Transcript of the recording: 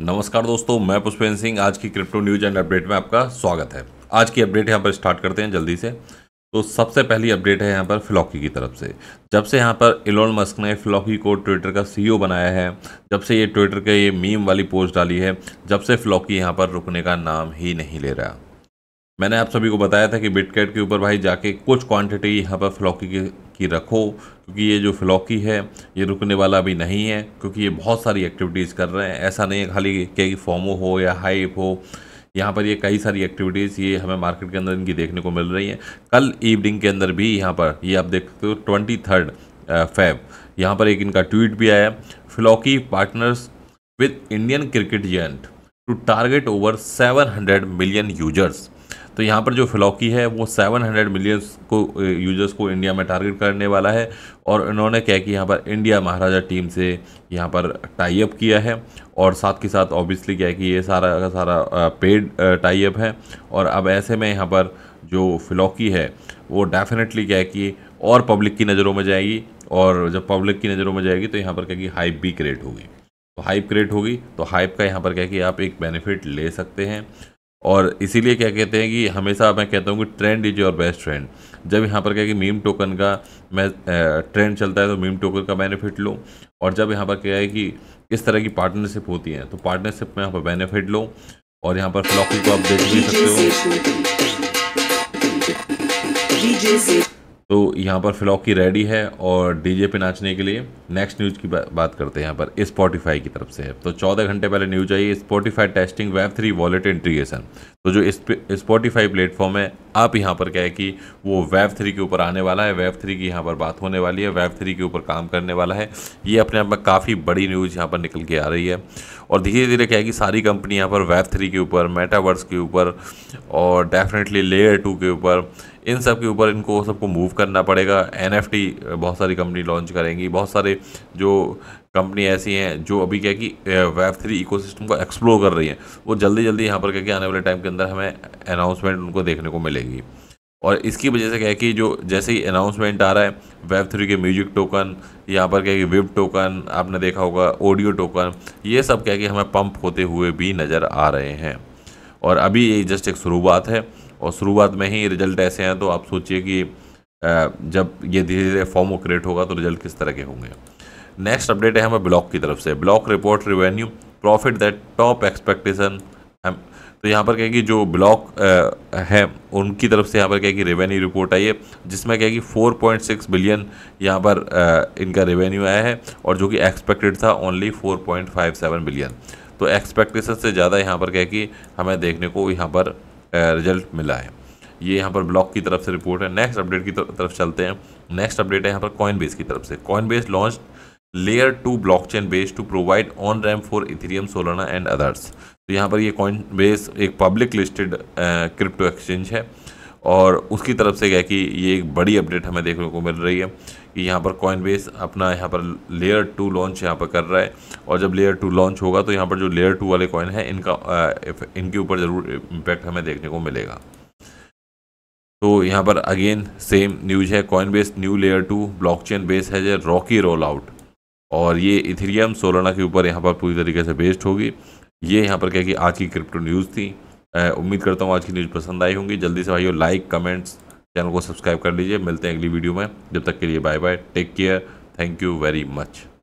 नमस्कार दोस्तों मैं पुष्पेन सिंह आज की क्रिप्टो न्यूज एंड अपडेट में आपका स्वागत है आज की अपडेट यहाँ पर स्टार्ट करते हैं जल्दी से तो सबसे पहली अपडेट है यहाँ पर फ्लॉकी की तरफ से जब से यहाँ पर इलोन मस्क ने फ्लॉकी को ट्विटर का सीईओ बनाया है जब से ये ट्विटर के ये मीम वाली पोस्ट डाली है जब से फ्लॉकी यहाँ पर रुकने का नाम ही नहीं ले रहा मैंने आप सभी को बताया था कि बिटकैट के ऊपर भाई जाके कुछ क्वांटिटी यहाँ पर फ्लॉकी के कि रखो क्योंकि ये जो फ्लॉकी है ये रुकने वाला भी नहीं है क्योंकि ये बहुत सारी एक्टिविटीज़ कर रहे हैं ऐसा नहीं है खाली कई फॉर्मो हो या हाइप हो यहाँ पर ये कई सारी एक्टिविटीज़ ये हमें मार्केट के अंदर इनकी देखने को मिल रही हैं कल इवनिंग के अंदर भी यहाँ पर ये आप देख सकते हो ट्वेंटी थर्ड फैब यहाँ पर एक इनका ट्वीट भी आया Floki partners with Indian cricket giant to target over hundred million users तो यहाँ पर जो फिलौकी है वो 700 मिलियन को यूजर्स को इंडिया में टारगेट करने वाला है और इन्होंने क्या कि यहाँ पर इंडिया महाराजा टीम से यहाँ पर टाइप किया है और साथ के साथ ऑब्वियसली क्या है कि ये सारा का सारा पेड टाइप है और अब ऐसे में यहाँ पर जो फिलौकी है वो डेफिनेटली क्या है कि और पब्लिक की नज़रों में जाएगी और जब पब्लिक की नज़रों में जाएगी तो यहाँ पर क्या कि हाइप भी क्रिएट होगी तो हाइप क्रिएट होगी तो हाइप का यहाँ पर क्या कि आप एक बेनिफिट ले सकते हैं और इसीलिए क्या कहते हैं कि हमेशा मैं कहता हूँ कि trend is your best trend जब यहाँ पर क्या कि मीम टोकन का मैं ट्रेंड चलता है तो मीम टोकन का बेनिफिट लूँ और जब यहाँ पर क्या है कि इस तरह की पार्टनरशिप होती है तो पार्टनरशिप में यहाँ पर बेनिफिट लो और यहाँ पर फ्लॉकी को आप देख भी सकते हो तो यहाँ पर फिलौकी रेडी है और डीजे पे नाचने के लिए नेक्स्ट न्यूज़ की बा, बात करते हैं यहाँ पर स्पॉटिफाई की तरफ से तो 14 घंटे पहले न्यूज आई Spotify testing web three wallet integration तो जो स्पॉटिफाई प्लेटफॉर्म है आप यहाँ पर क्या है कि वो वेब थ्री के ऊपर आने वाला है वेब थ्री की यहाँ पर बात होने वाली है वेब थ्री के ऊपर काम करने वाला है ये अपने आप में काफ़ी बड़ी न्यूज़ यहाँ पर निकल के आ रही है और धीरे धीरे क्या है कि सारी कंपनी यहाँ पर वेब थ्री के ऊपर मेटावर्स के ऊपर और डेफिनेटली लेयर टू के ऊपर इन सब के ऊपर इनको सबको मूव करना पड़ेगा एन बहुत सारी कंपनी लॉन्च करेंगी बहुत सारे जो कंपनी ऐसी हैं जो अभी क्या कि वेब थ्री इको को एक्सप्लोर कर रही हैं वो जल्दी जल्दी यहाँ पर क्या कि आने वाले टाइम के अंदर हमें अनाउंसमेंट उनको देखने को मिलेगी और इसकी वजह से क्या है कि जो जैसे ही अनाउंसमेंट आ रहा है वेब थ्री के म्यूजिक टोकन यहाँ पर क्या है कि वेब टोकन आपने देखा होगा ऑडियो टोकन ये सब क्या है कि हमें पंप होते हुए भी नज़र आ रहे हैं और अभी ये जस्ट एक शुरुआत है और शुरुआत में ही रिजल्ट ऐसे हैं तो आप सोचिए कि जब ये धीरे धीरे फॉर्म क्रिएट होगा तो रिजल्ट किस तरह के होंगे नेक्स्ट अपडेट है हमें ब्लॉक की तरफ से block report revenue profit that top expectation तो यहाँ पर कहेगी जो ब्लॉक है उनकी तरफ से यहाँ पर कहेगी रेवेन्यू रिपोर्ट आई है जिसमें कहेगी 4.6 बिलियन यहाँ पर आ, इनका रेवेन्यू आया है और जो कि एक्सपेक्टेड था ओनली 4.57 बिलियन तो एक्सपेक्टेशन से ज़्यादा यहाँ पर कहेगी हमें देखने को यहाँ पर रिजल्ट मिला है ये यहाँ पर ब्लॉक की तरफ से रिपोर्ट है नेक्स्ट अपडेट की तरफ चलते हैं नेक्स्ट अपडेट है यहाँ पर कॉइन बेस की तरफ से Coinbase launch layer two blockchain base to provide on ramp for Ethereum Solana and others तो यहाँ पर ये कॉइन बेस एक पब्लिक लिस्टेड क्रिप्टो एक्सचेंज है और उसकी तरफ से क्या कि ये एक बड़ी अपडेट हमें देखने को मिल रही है कि यहाँ पर कॉइन बेस अपना यहाँ पर लेयर टू लॉन्च यहाँ पर कर रहा है और जब लेयर टू लॉन्च होगा तो यहाँ पर जो लेयर टू वाले कॉइन है इनका इनके ऊपर ज़रूर इम्पैक्ट हमें देखने को मिलेगा तो यहाँ पर अगेन सेम न्यूज है Coinbase new layer two blockchain base है जो रॉकी रोल आउट और ये इथेरियम सोलाना के ऊपर यहाँ पर पूरी तरीके से बेस्ड होगी ये यहाँ पर क्या कि आज की क्रिप्टो न्यूज़ थी उम्मीद करता हूँ आज की न्यूज़ पसंद आई होंगी जल्दी से भाइयों लाइक कमेंट्स चैनल को सब्सक्राइब कर लीजिए मिलते हैं अगली वीडियो में जब तक के लिए bye bye take care thank you very much